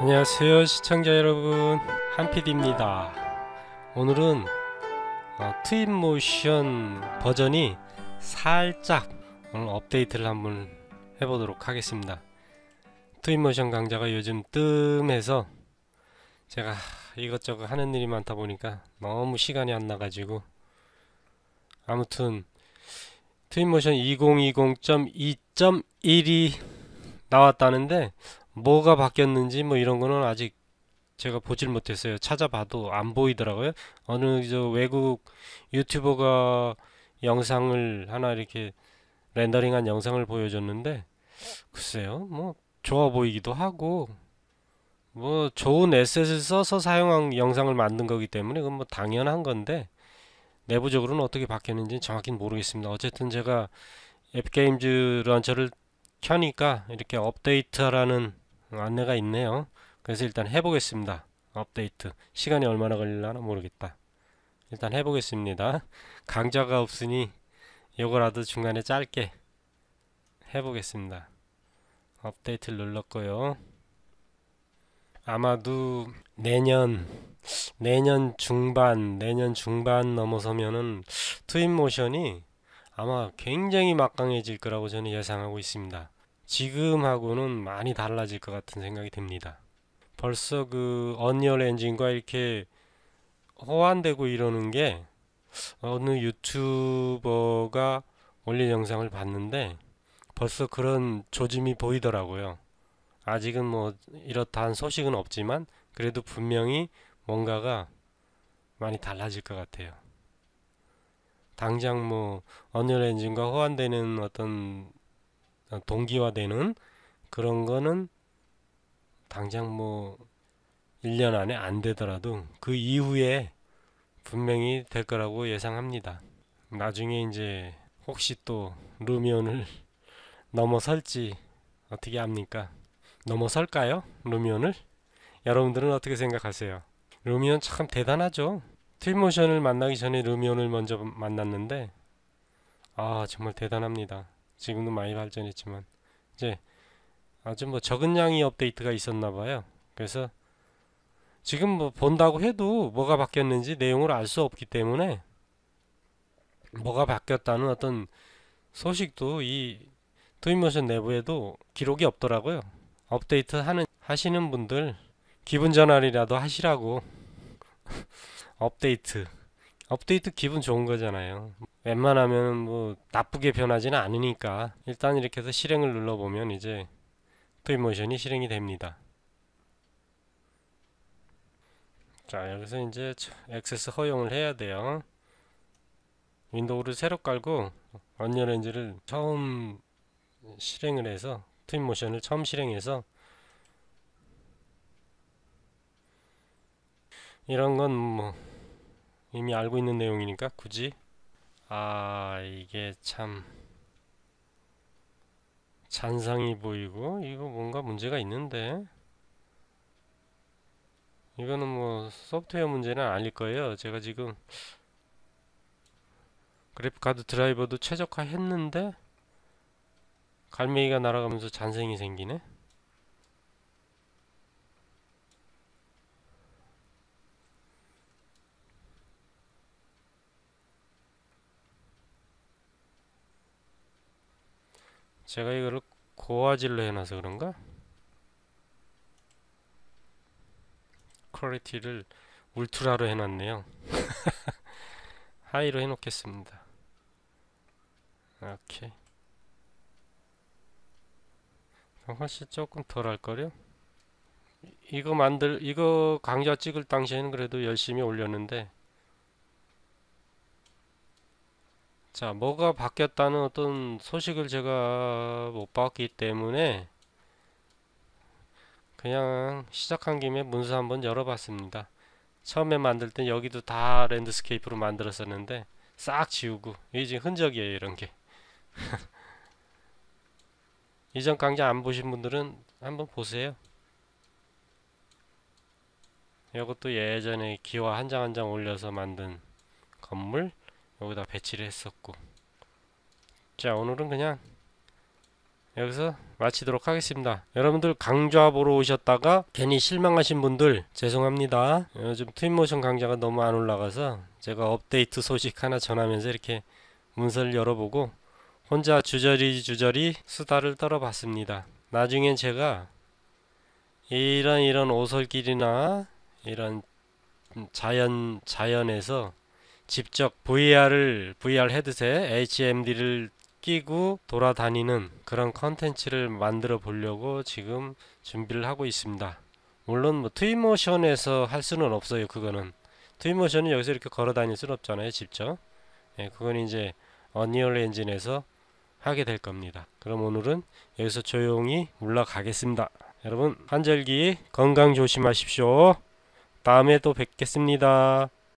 안녕하세요 시청자 여러분 한피디입니다 오늘은 어, 트윈모션 버전이 살짝 오늘 업데이트를 한번 해보도록 하겠습니다 트윈모션 강좌가 요즘 뜸해서 제가 이것저것 하는 일이 많다 보니까 너무 시간이 안 나가지고 아무튼 트윈모션 2020.2.1이 나왔다는데 뭐가 바뀌었는지 뭐 이런 거는 아직 제가 보질 못했어요. 찾아봐도 안 보이더라고요. 어느 저 외국 유튜버가 영상을 하나 이렇게 렌더링한 영상을 보여줬는데 글쎄요. 뭐 좋아 보이기도 하고 뭐 좋은 에셋을 써서 사용한 영상을 만든 거기 때문에 그건 뭐 당연한 건데 내부적으로는 어떻게 바뀌었는지 정확히는 모르겠습니다. 어쨌든 제가 앱게임즈 런처를 켜니까 이렇게 업데이트라는 안내가 있네요. 그래서 일단 해보겠습니다. 업데이트. 시간이 얼마나 걸릴라나 모르겠다. 일단 해보겠습니다. 강좌가 없으니 요거라도 중간에 짧게 해보겠습니다. 업데이트를 눌렀고요. 아마도 내년 내년 중반 내년 중반 넘어서면은 트윈 모션이 아마 굉장히 막강해질 거라고 저는 예상하고 있습니다. 지금하고는 많이 달라질 것 같은 생각이 듭니다. 벌써 그 언리얼 엔진과 이렇게 호환되고 이러는 게 어느 유튜버가 올린 영상을 봤는데 벌써 그런 조짐이 보이더라고요. 아직은 뭐 이렇다한 소식은 없지만 그래도 분명히 뭔가가 많이 달라질 것 같아요. 당장 뭐 언리얼 엔진과 호환되는 어떤 동기화되는 그런 거는 당장 뭐 1년 안에 안 되더라도 그 이후에 분명히 될 거라고 예상합니다. 나중에 이제 혹시 또 루미온을 넘어설지 어떻게 합니까? 넘어설까요? 루미온을? 여러분들은 어떻게 생각하세요? 루미온 참 대단하죠. 트윈모션을 만나기 전에 루미온을 먼저 만났는데 아 정말 대단합니다. 지금도 많이 발전했지만 이제 아주 뭐 적은 양의 업데이트가 있었나 봐요. 그래서 지금 뭐 본다고 해도 뭐가 바뀌었는지 내용을 알 수 없기 때문에 뭐가 바뀌었다는 어떤 소식도 이 투이모션 내부에도 기록이 없더라고요. 업데이트 하는 하시는 분들 기분 전환이라도 하시라고 업데이트 업데이트 기분 좋은 거잖아요. 웬만하면 뭐 나쁘게 변하지는 않으니까 일단 이렇게 해서 실행을 눌러보면 이제 프리모션이 실행이 됩니다. 자 여기서 이제 액세스 허용을 해야 돼요. 윈도우를 새로 깔고 언리얼 엔진을 처음 실행을 해서 트윈 모션을 처음 실행해서 이런 건 뭐 이미 알고 있는 내용이니까 굳이 아 이게 참 잔상이 보이고 이거 뭔가 문제가 있는데 이거는 뭐 소프트웨어 문제는 아닐 거예요 제가 지금 그래픽카드 드라이버도 최적화 했는데 갈매기가 날아가면서 잔생이 생기네 제가 이거를 고화질로 해놔서 그런가? 퀄리티를 울트라로 해놨네요 하이로 해놓겠습니다 오케이 훨씬 조금 덜 할걸요? 이거 만들 이거 강좌 찍을 당시에는 그래도 열심히 올렸는데 자, 뭐가 바뀌었다는 어떤 소식을 제가 못 봤기 때문에 그냥 시작한 김에 문서 한번 열어봤습니다. 처음에 만들 땐 여기도 다 랜드스케이프로 만들었었는데 싹 지우고 이게 지금 흔적이에요 이런 게 이전 강좌 안 보신 분들은 한번 보세요 이것도 예전에 기와 한 장 한 장 올려서 만든 건물 여기다 배치를 했었고 자 오늘은 그냥 여기서 마치도록 하겠습니다. 여러분들 강좌 보러 오셨다가 괜히 실망하신 분들 죄송합니다. 요즘 어, 트윈모션 강좌가 너무 안 올라가서 제가 업데이트 소식 하나 전하면서 이렇게 문서를 열어보고 혼자 주저리 주저리 수다를 떨어봤습니다. 나중에 제가 이런 이런 오솔길이나 이런 자연 자연에서 직접 VR을 VR 헤드셋 HMD를 끼고 돌아다니는 그런 컨텐츠를 만들어 보려고 지금 준비를 하고 있습니다. 물론 뭐 트위모션에서 할 수는 없어요. 그거는 트위모션은 여기서 이렇게 걸어 다닐 수는 없잖아요. 직접. 예, 그건 이제 언리얼 엔진에서 하게 될 겁니다. 그럼 오늘은 여기서 조용히 올라가겠습니다. 여러분 환절기 건강 조심하십시오. 다음에 또 뵙겠습니다.